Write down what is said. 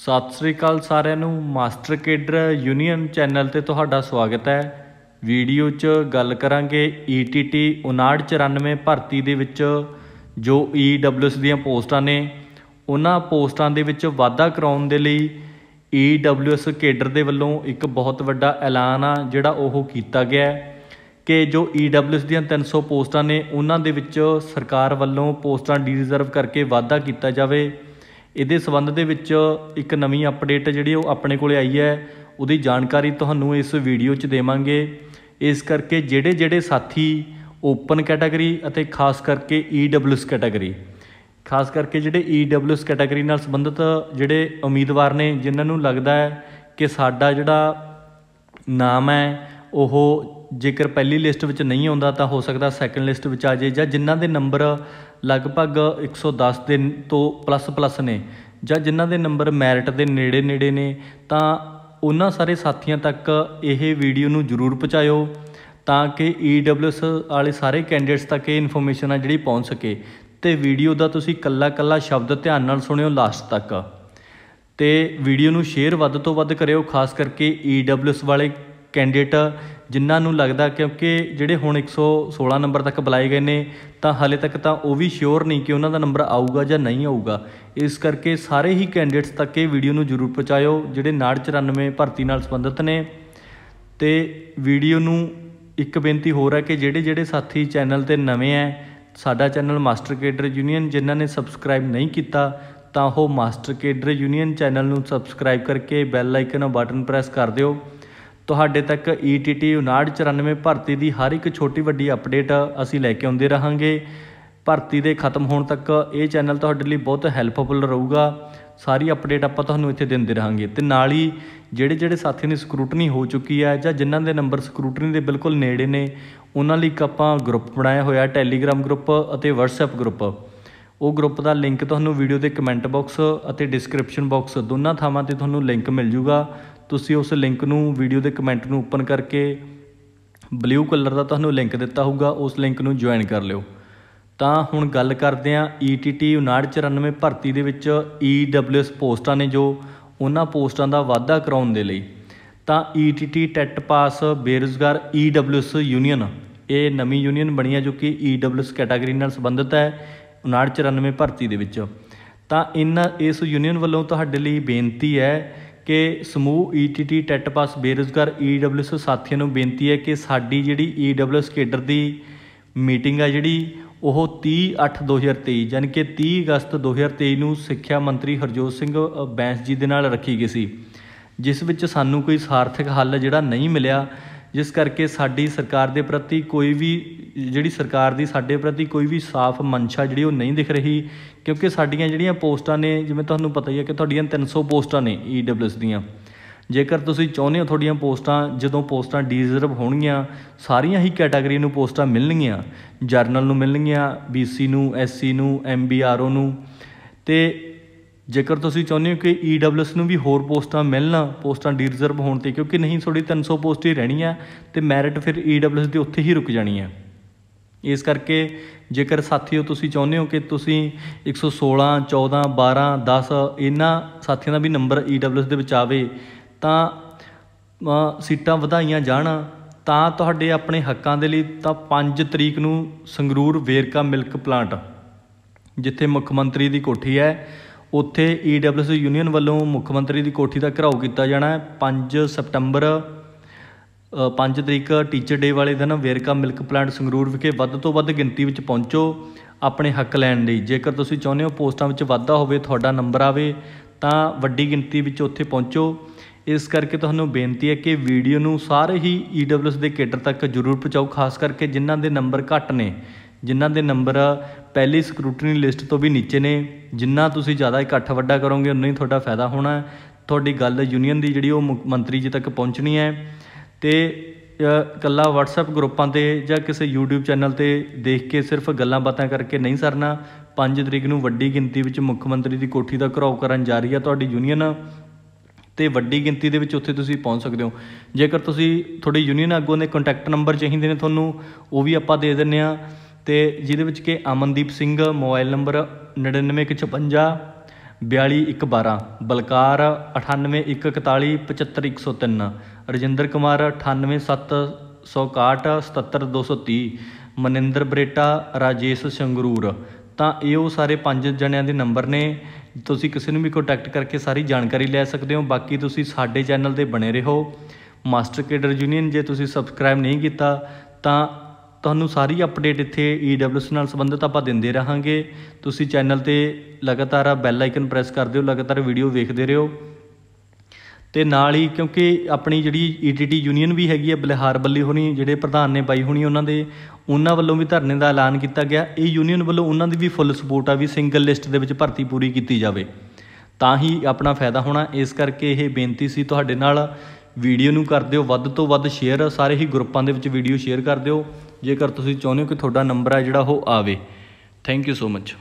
ਸਤਿ ਸ੍ਰੀ ਅਕਾਲ ਸਾਰਿਆਂ ਨੂੰ ਮਾਸਟਰ ਕੇਡਰ ਯੂਨੀਅਨ ਚੈਨਲ ਤੇ ਤੁਹਾਡਾ ਸਵਾਗਤ ਹੈ ਵੀਡੀਓ 'ਚ ਗੱਲ ਕਰਾਂਗੇ ETT 5994 ਭਰਤੀ ਦੇ ਵਿੱਚ ਜੋ EWS ਦੀਆਂ ਪੋਸਟਾਂ ਨੇ ਉਹਨਾਂ ਪੋਸਟਾਂ ਦੇ ਵਿੱਚ ਵਾਧਾ ਕਰਾਉਣ ਦੇ ਲਈ EWS ਕੇਡਰ ਦੇ ਵੱਲੋਂ ਇੱਕ ਬਹੁਤ ਵੱਡਾ ਐਲਾਨ ਆ ਜਿਹੜਾ ਉਹ ਕੀਤਾ ਗਿਆ ਕਿ ਜੋ EWS ਦੀਆਂ 300 ਪੋਸਟਾਂ ਨੇ ਉਹਨਾਂ ਦੇ ਵਿੱਚ ਸਰਕਾਰ ਵੱਲੋਂ ਪੋਸਟਾਂ ਡੀਰਿਜ਼ਰਵ ਕਰਕੇ ਵਾਧਾ ਕੀਤਾ ਜਾਵੇ ਇਹਦੇ ਸੰਬੰਧ ਦੇ ਵਿੱਚ ਇੱਕ ਨਵੀਂ ਅਪਡੇਟ ਜਿਹੜੀ ਉਹ ਆਪਣੇ ਕੋਲੇ ਆਈ ਹੈ ਉਹਦੀ ਜਾਣਕਾਰੀ ਤੁਹਾਨੂੰ ਇਸ ਵੀਡੀਓ 'ਚ ਦੇਵਾਂਗੇ ਇਸ ਕਰਕੇ ਜਿਹੜੇ ਜਿਹੜੇ ਸਾਥੀ ਓਪਨ ਕੈਟਾਗਰੀ ਅਤੇ ਖਾਸ ਕਰਕੇ ਈਡਬਲਯੂਐਸ e ਕੈਟਾਗਰੀ ਖਾਸ ਕਰਕੇ ਜਿਹੜੇ ਈਡਬਲਯੂਐਸ e ਕੈਟਾਗਰੀ ਨਾਲ ਸੰਬੰਧਿਤ ਜਿਹੜੇ ਉਮੀਦਵਾਰ ਨੇ ਜਿਨ੍ਹਾਂ ਨੂੰ ਲੱਗਦਾ ਹੈ ਕਿ ਸਾਡਾ ਜਿਹੜਾ ਨਾਮ ਹੈ ਉਹ ਜੇਕਰ ਪਹਿਲੀ ਲਿਸਟ ਵਿੱਚ ਨਹੀਂ ਆਉਂਦਾ ਤਾਂ ਹੋ ਸਕਦਾ ਸੈਕੰਡ ਲਿਸਟ ਵਿੱਚ ਆ ਜਾਏ ਜਾਂ ਜਿਨ੍ਹਾਂ ਦੇ ਨੰਬਰ ਲਗਭਗ 110 ਦੇ ਤੋਂ ਪਲੱਸ ਪਲੱਸ ਨੇ ਜਾਂ ਜਿਨ੍ਹਾਂ ਦੇ ਨੰਬਰ ਮੈਰਿਟ ਦੇ ਨੇੜੇ ਨੇੜੇ ਨੇ ਤਾਂ ਉਹਨਾਂ ਸਾਰੇ ਸਾਥੀਆਂ ਤੱਕ ਇਹ ਵੀਡੀਓ ਨੂੰ ਜ਼ਰੂਰ ਪਹੁੰਚਾਇਓ ਤਾਂ ਕਿ EWS ਵਾਲੇ ਸਾਰੇ ਕੈਂਡੀਡੇਟਸ ਤੱਕ ਇਹ ਇਨਫੋਰਮੇਸ਼ਨ ਆ ਜਿਹੜੀ ਪਹੁੰਚ ਸਕੇ ਤੇ ਵੀਡੀਓ ਦਾ ਤੁਸੀਂ ਕੱਲਾ-ਕੱਲਾ ਸ਼ਬਦ ਧਿਆਨ ਨਾਲ ਸੁਣਿਓ ਲਾਸਟ ਤੱਕ ਤੇ ਵੀਡੀਓ ਨੂੰ ਸ਼ੇਅਰ ਵੱਧ ਤੋਂ ਵੱਧ ਕਰਿਓ ਖਾਸ ਕਰਕੇ EWS ਵਾਲੇ ਕੈਂਡੀਡੇਟ ਜਿਨ੍ਹਾਂ ਨੂੰ ਲੱਗਦਾ ਕਿਉਂਕਿ ਜਿਹੜੇ ਹੁਣ 116 ਨੰਬਰ ਤੱਕ ਬੁਲਾਏ ਗਏ ਨੇ ਤਾਂ ਹਾਲੇ ਤੱਕ ਤਾਂ ਉਹ ਵੀ ਸ਼ੋਰ ਨਹੀਂ ਕਿ ਉਹਨਾਂ ਦਾ ਨੰਬਰ ਆਊਗਾ ਜਾਂ ਨਹੀਂ ਆਊਗਾ ਇਸ ਕਰਕੇ ਸਾਰੇ ਹੀ ਕੈਂਡੀਡੇਟਸ ਤੱਕ ਇਹ ਵੀਡੀਓ ਨੂੰ ਜ਼ਰੂਰ ਪਹੁੰਚਾਇਓ ਜਿਹੜੇ 94 ਭਰਤੀ ਨਾਲ ਸੰਬੰਧਿਤ ਨੇ ਤੇ ਵੀਡੀਓ ਨੂੰ ਇੱਕ ਬੇਨਤੀ ਹੋਰ ਹੈ ਕਿ ਜਿਹੜੇ ਜਿਹੜੇ ਸਾਥੀ ਚੈਨਲ ਤੇ ਨਵੇਂ ਐ ਸਾਡਾ ਚੈਨਲ ਮਾਸਟਰ ਕੇਡਰ ਯੂਨੀਅਨ ਜਿਨ੍ਹਾਂ ਨੇ ਸਬਸਕ੍ਰਾਈਬ ਨਹੀਂ ਕੀਤਾ ਤਾਂ ਉਹ ਮਾਸਟਰ ਕੇਡਰ ਯੂਨੀਅਨ ਚੈਨਲ ਨੂੰ ਸਬਸਕ੍ਰਾਈਬ ਕਰਕੇ ਬੈਲ ਆਈਕਨ ਬਟਨ ਪ੍ਰੈਸ ਕਰ ਦਿਓ ਤੁਹਾਡੇ ਤੱਕ ETT 5994 ਭਰਤੀ ਦੀ ਹਰ ਇੱਕ ਛੋਟੀ ਵੱਡੀ ਅਪਡੇਟ ਅਸੀਂ ਲੈ ਕੇ ਆਉਂਦੇ ਰਹਾਂਗੇ ਭਰਤੀ ਦੇ ਖਤਮ ਹੋਣ ਤੱਕ ਇਹ ਚੈਨਲ ਤੁਹਾਡੇ ਲਈ ਬਹੁਤ ਹੈਲਪਫੁਲ ਰਹੂਗਾ ਸਾਰੀ ਅਪਡੇਟ ਆਪਾਂ ਤੁਹਾਨੂੰ ਇੱਥੇ ਦਿੰਦੇ ਰਹਾਂਗੇ ਤੇ ਨਾਲ ਹੀ ਜਿਹੜੇ ਜਿਹੜੇ ਸਾਥੀਆਂ ਦੀ ਸਕਰੂਟਨੀ ਹੋ ਚੁੱਕੀ ਹੈ ਜਾਂ ਜਿਨ੍ਹਾਂ ਦੇ ਨੰਬਰ ਸਕਰੂਟਨੀ ਦੇ ਬਿਲਕੁਲ ਨੇੜੇ ਨੇ ਉਹਨਾਂ ਲਈ ਇੱਕ ਆਪਾਂ ਗਰੁੱਪ ਬਣਾਇਆ ਹੋਇਆ ਟੈਲੀਗ੍ਰam ਗਰੁੱਪ ਅਤੇ WhatsApp ਗਰੁੱਪ ਉਹ ਗਰੁੱਪ ਦਾ ਲਿੰਕ ਤੁਹਾਨੂੰ ਵੀਡੀਓ ਦੇ ਕਮੈਂਟ ਬਾਕਸ ਅਤੇ ਡਿਸਕ੍ਰਿਪਸ਼ਨ ਬਾਕਸ ਦੋਨਾਂ ਥਾਵਾਂ ਤੇ ਤੁਹਾਨੂੰ ਲਿੰਕ ਮਿਲ ਜੂਗਾ ਤੁਸੀਂ ਉਸ ਲਿੰਕ ਨੂੰ ਵੀਡੀਓ ਦੇ ਕਮੈਂਟ ਨੂੰ ਓਪਨ ਕਰਕੇ ਬਲੂ ਕਲਰ ਦਾ ਤੁਹਾਨੂੰ ਲਿੰਕ ਦਿੱਤਾ ਹੋਊਗਾ ਉਸ ਲਿੰਕ ਨੂੰ ਜੁਆਇਨ ਕਰ ਲਿਓ ਤਾਂ ਹੁਣ ਗੱਲ ਕਰਦੇ ਆ ETT 5994 ਭਰਤੀ ਦੇ ਵਿੱਚ EWS ਪੋਸਟਾਂ ਨੇ ਜੋ ਉਹਨਾਂ ਪੋਸਟਾਂ ਦਾ ਵਾਅਦਾ ਕਰਾਉਣ ਦੇ ਲਈ ਤਾਂ ETT ਟੈਟ ਪਾਸ ਬੇਰੁਜ਼ਗਾਰ EWS ਯੂਨੀਅਨ ਇਹ ਨਵੀਂ ਯੂਨੀਅਨ ਬਣੀ ਹੈ ਜੋ ਕਿ EWS ਕੈਟਾਗਰੀ ਨਾਲ ਸੰਬੰਧਿਤ ਹੈ 5994 ਭਰਤੀ ਦੇ ਵਿੱਚ ਤਾਂ ਇਨ ਇਸ ਯੂਨੀਅਨ ਵੱਲੋਂ ਤੁਹਾਡੇ ਲਈ ਬੇਨਤੀ ਹੈ ਕਿ ਸਮੂਹ ਈਟੀਟੀ e ਟੈਟ ਪਾਸ ਬੇਰੁਜ਼ਗਾਰ ਈਡਬਲਯੂਐਸ e ਸਾਥੀਆਂ ਨੂੰ ਬੇਨਤੀ ਹੈ ਕਿ ਸਾਡੀ ਜਿਹੜੀ ਈਡਬਲਯੂਐਸ e ਕੇਡਰ ਦੀ ਮੀਟਿੰਗ ਆ ਜਿਹੜੀ ਉਹ 30/8/2023 ਯਾਨੀ ਕਿ 30 ਅਗਸਤ 2023 ਨੂੰ ਸਿੱਖਿਆ ਮੰਤਰੀ ਹਰਜੋਤ ਸਿੰਘ ਬੈਂਸ ਜੀ ਦੇ ਨਾਲ ਰੱਖੀ ਗਈ ਸੀ ਜਿਸ ਵਿੱਚ ਸਾਨੂੰ ਕੋਈ ਸਾਰਥਕ ਹੱਲ ਜਿਹੜਾ ਨਹੀਂ ਮਿਲਿਆ ਜਿਸ ਕਰਕੇ ਸਾਡੀ ਸਰਕਾਰ ਦੇ ਪ੍ਰਤੀ ਕੋਈ ਵੀ ਜਿਹੜੀ ਸਰਕਾਰ ਦੀ ਸਾਡੇ ਪ੍ਰਤੀ ਕੋਈ ਵੀ ਸਾਫ਼ ਮਨਸ਼ਾ ਜਿਹੜੀ ਉਹ ਨਹੀਂ ਦਿਖ ਰਹੀ ਕਿਉਂਕਿ ਸਾਡੀਆਂ ਜਿਹੜੀਆਂ ਪੋਸਟਾਂ ਨੇ ਜਿਵੇਂ ਤੁਹਾਨੂੰ ਪਤਾ ਹੀ ਹੈ ਕਿ ਤੁਹਾਡੀਆਂ 300 ਪੋਸਟਾਂ ਨੇ ਈਡਬਲਯੂਐਸ e ਦੀਆਂ ਜੇਕਰ ਤੁਸੀਂ ਚਾਹੁੰਦੇ ਹੋ ਤੁਹਾਡੀਆਂ ਪੋਸਟਾਂ ਜਦੋਂ ਪੋਸਟਾਂ ਡੀਜ਼ਰਵ ਹੋਣਗੀਆਂ ਸਾਰੀਆਂ ਹੀ ਕੈਟਾਗਰੀ ਨੂੰ ਪੋਸਟਾਂ ਮਿਲਣਗੀਆਂ ਜਰਨਲ ਨੂੰ ਮਿਲਣਗੀਆਂ ਬੀਸੀ ਨੂੰ ਐਸਸੀ ਨੂੰ ਐਮਬੀਆਰਓ ਨੂੰ ਤੇ ਜੇਕਰ ਤੁਸੀਂ ਚਾਹੁੰਦੇ ਹੋ ਕਿ ਈਡਬਲਯੂਐਸ e ਨੂੰ ਵੀ ਹੋਰ ਪੋਸਟਾਂ ਮਿਲਣ ਪੋਸਟਾਂ ਡੀਰਿਜ਼ਰਵ ਹੋਣ ਤੇ ਕਿਉਂਕਿ ਨਹੀਂ ਥੋੜੀ 300 ਪੋਸਟ ਹੀ ਰਹਿਣੀ ਆ ਤੇ ਮੈਰਿਟ ਫਿਰ ਈਡਬਲਯੂਐਸ e ਦੇ ਉੱਥੇ ਹੀ ਰੁਕ ਜਾਣੀ ਆ ਇਸ ਕਰਕੇ ਜੇਕਰ ਸਾਥੀਓ ਤੁਸੀਂ ਚਾਹੁੰਦੇ ਹੋ ਕਿ ਤੁਸੀਂ 116 14 12 10 ਇਹਨਾਂ ਸਾਥੀਆਂ ਦਾ ਵੀ ਨੰਬਰ ਈਡਬਲਯੂਐਸ e ਦੇ ਵਿੱਚ ਆਵੇ ਤਾਂ ਸੀਟਾਂ ਵਧਾਈਆਂ ਜਾਣ ਤਾਂ ਤੁਹਾਡੇ ਆਪਣੇ ਹੱਕਾਂ ਦੇ ਲਈ ਤਾਂ 5 ਤਰੀਕ ਨੂੰ ਸੰਗਰੂਰ ਵੇਰਕਾ ਮਿਲਕ ਪਲਾਂਟ ਜਿੱਥੇ ਮੁੱਖ ਮੰਤਰੀ ਦੀ ਕੋਠੀ ਹੈ ਉੱਥੇ EWS ਯੂਨੀਅਨ ਵੱਲੋਂ ਮੁੱਖ ਮੰਤਰੀ ਦੀ ਕੋਠੀ ਦਾ ਘਿਰਾਓ ਕੀਤਾ ਜਾਣਾ ਹੈ 5 ਸਪਟੰਬਰ 5 ਤਰੀਕ ਟੀਚਰ ਡੇ ਵਾਲੇ ਦਿਨ ਵੇਰਕਾ ਮਿਲਕ ਪਲਾਂਟ ਸੰਗਰੂਰ ਵਿਖੇ ਵੱਧ ਤੋਂ ਵੱਧ ਗਿਣਤੀ ਵਿੱਚ ਪਹੁੰਚੋ ਆਪਣੇ ਹੱਕ ਲੈਣ ਲਈ ਜੇਕਰ ਤੁਸੀਂ ਚਾਹੁੰਦੇ ਹੋ ਪੋਸਟਾਂ ਵਿੱਚ ਵਾਧਾ ਹੋਵੇ ਤੁਹਾਡਾ ਨੰਬਰ ਆਵੇ ਤਾਂ ਵੱਡੀ ਗਿਣਤੀ ਵਿੱਚ ਉੱਥੇ ਪਹੁੰਚੋ ਇਸ ਕਰਕੇ ਤੁਹਾਨੂੰ ਬੇਨਤੀ ਹੈ ਕਿ ਵੀਡੀਓ ਨੂੰ ਸਾਰੇ ਹੀ EWS ਦੇ ਕੇਡਰ ਤੱਕ ਜ਼ਰੂਰ ਪਹੁੰਚਾਓ ਖਾਸ ਕਰਕੇ ਜਿਨ੍ਹਾਂ ਦੇ ਨੰਬਰ ਘੱਟ ਨੇ ਜਿਨ੍ਹਾਂ ਦੇ ਨੰਬਰ ਪਹਿਲੀ ਸਕਰੂਟਨੀ ਲਿਸਟ ਤੋਂ ਵੀ ਨੀਚੇ ਨੇ ਜਿੰਨਾ ਤੁਸੀਂ ਜ਼ਿਆਦਾ ਇਕੱਠ ਵੱਡਾ ਕਰੋਗੇ ਉਨਾ ਹੀ ਤੁਹਾਡਾ ਫਾਇਦਾ ਹੋਣਾ ਤੁਹਾਡੀ ਗੱਲ ਯੂਨੀਅਨ ਦੀ ਜਿਹੜੀ ਉਹ ਮੰਤਰੀ ਜੀ ਤੱਕ ਪਹੁੰਚਣੀ ਹੈ ਤੇ ਕੱਲਾ WhatsApp ਗਰੁੱਪਾਂ ਤੇ ਜਾਂ ਕਿਸੇ YouTube ਚੈਨਲ ਤੇ ਦੇਖ ਕੇ ਸਿਰਫ ਗੱਲਾਂ ਬਾਤਾਂ ਕਰਕੇ ਨਹੀਂ ਸਰਨਾ 5 ਤਰੀਕ ਨੂੰ ਵੱਡੀ ਗਿਣਤੀ ਵਿੱਚ ਮੁੱਖ ਮੰਤਰੀ ਦੀ ਕੋਠੀ ਦਾ ਘਰਾਓ ਕਰਨ ਜਾ ਰਹੀ ਹੈ ਤੁਹਾਡੀ ਯੂਨੀਅਨ ਤੇ ਵੱਡੀ ਗਿਣਤੀ ਦੇ ਵਿੱਚ ਉੱਥੇ ਤੁਸੀਂ ਪਹੁੰਚ ਸਕਦੇ ਹੋ ਜੇਕਰ ਤੁਸੀਂ ਤੁਹਾਡੀ ਯੂਨੀਅਨ ਅੱਗੋਂ ਦੇ ਕੰਟੈਕਟ ਨੰਬਰ ਚਾਹੀਦੇ ਨੇ ਤੁਹਾਨੂੰ ਉਹ ਵੀ ਆਪਾਂ ਦੇ ਦਿੰਨੇ ਆ ਤੇ ਜਿਹਦੇ ਵਿੱਚ ਕਿ ਅਮਨਦੀਪ ਸਿੰਘ ਮੋਬਾਈਲ ਨੰਬਰ 9956 42112 ਬਲਕਾਰ ਅਠਾਨਵੇਂ ਰਜਿੰਦਰ ਕੁਮਾਰ ਅਠਾਨਵੇਂ ਸੱਤ ਮਨਿੰਦਰ ਬਰੇਟਾ ਰਾਜੇਸ਼ ਸੰਗਰੂਰ ਤਾਂ ਇਹ ਉਹ ਸਾਰੇ ਪੰਜ ਜਣਿਆਂ ਦੇ ਨੰਬਰ ਨੇ ਤੁਸੀਂ ਕਿਸੇ ਨੂੰ ਵੀ ਕੰਟੈਕਟ ਕਰਕੇ ਸਾਰੀ ਜਾਣਕਾਰੀ ਲੈ ਸਕਦੇ ਹੋ ਬਾਕੀ ਤੁਸੀਂ ਸਾਡੇ ਚੈਨਲ ਦੇ ਬਣੇ ਰਹੋ ਮਾਸਟਰ ਕੇਡਰ ਯੂਨੀਅਨ ਜੇ ਤੁਸੀਂ ਸਬਸਕ੍ਰਾਈਬ ਨਹੀਂ ਕੀਤਾ ਤਾਂ ਤੁਹਾਨੂੰ ਸਾਰੀ ਅਪਡੇਟ ਇੱਥੇ EWS ਨਾਲ ਸੰਬੰਧਿਤ ਆਪਾਂ ਦਿੰਦੇ ਰਹਾਂਗੇ ਤੁਸੀਂ ਚੈਨਲ ਤੇ ਲਗਾਤਾਰ ਆ ਬੈਲ ਆਈਕਨ ਪ੍ਰੈਸ ਕਰਦੇ ਹੋ ਲਗਾਤਾਰ ਵੀਡੀਓ ਵੇਖਦੇ ਰਹੋ ਤੇ ਨਾਲ ਹੀ ਕਿਉਂਕਿ ਆਪਣੀ ਜਿਹੜੀ ਈਟੀਟੀ e ਯੂਨੀਅਨ ਵੀ ਹੈਗੀ ਹੈ ਬਲਿਹਾਰ ਬੱਲੀ ਹੋਣੀ ਜਿਹੜੇ ਪ੍ਰਧਾਨ ਨੇ ਬਾਈ ਹੋਣੀ ਉਹਨਾਂ ਦੇ ਉਹਨਾਂ ਵੱਲੋਂ ਵੀ ਧਰਨੇ ਦਾ ਐਲਾਨ ਕੀਤਾ ਗਿਆ ਇਹ ਯੂਨੀਅਨ ਵੱਲੋਂ ਉਹਨਾਂ ਦੀ ਵੀ ਫੁੱਲ ਸਪੋਰਟ ਆ ਵੀ ਸਿੰਗਲ ਲਿਸਟ ਦੇ ਵਿੱਚ ਭਰਤੀ ਪੂਰੀ ਕੀਤੀ ਜਾਵੇ ਤਾਂ ਹੀ ਆਪਣਾ ਫਾਇਦਾ ਹੋਣਾ ਇਸ ਕਰਕੇ ਇਹ ਬੇਨਤੀ ਸੀ ਤੁਹਾਡੇ ਨਾਲ ਵੀਡੀਓ ਨੂੰ ਕਰ ਦਿਓ ਵੱਧ ਤੋਂ ਵੱਧ ਸ਼ੇਅਰ ਸਾਰੇ ਹੀ ਗਰੁੱਪਾਂ ਦੇ ਵਿੱਚ ਵੀਡੀਓ ਸ਼ੇਅਰ ਕਰ ਦਿਓ ਜੇਕਰ ਤੁਸੀਂ ਚਾਹੁੰਦੇ ਹੋ ਕਿ ਤੁਹਾਡਾ ਨੰਬਰ ਆ ਜਿਹੜਾ ਉਹ ਆਵੇ ਥੈਂਕ ਯੂ ਸੋ ਮਚ